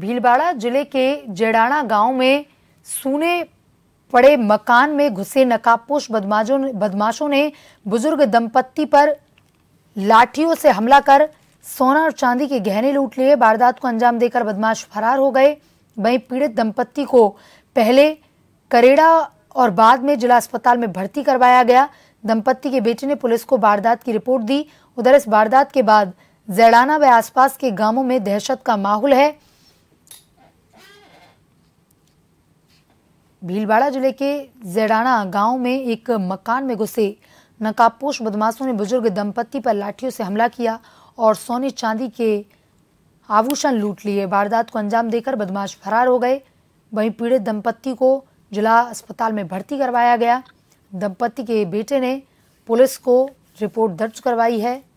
भीलवाड़ा जिले के जेड़ाना गांव में सूने पड़े मकान में घुसे नकाबपोश बदमाशों ने बदमाशों ने बुजुर्ग दंपत्ति पर लाठियों से हमला कर सोना और चांदी के गहने लूट लिए वारदात को अंजाम देकर बदमाश फरार हो गए वहीं पीड़ित दंपत्ति को पहले करेड़ा और बाद में जिला अस्पताल में भर्ती करवाया गया दंपत्ति के बेटे ने पुलिस को वारदात की रिपोर्ट दी उधर इस वारदात के बाद जैड़ाना व आसपास के गांवों में दहशत का माहौल है भीलवाड़ा जिले के जेडाना गांव में एक मकान में घुसे नकाबपोश बदमाशों ने बुजुर्ग दंपत्ति पर लाठियों से हमला किया और सोने चांदी के आभूषण लूट लिए वारदात को अंजाम देकर बदमाश फरार हो गए वहीं पीड़ित दंपत्ति को जिला अस्पताल में भर्ती करवाया गया दंपति के बेटे ने पुलिस को रिपोर्ट दर्ज करवाई है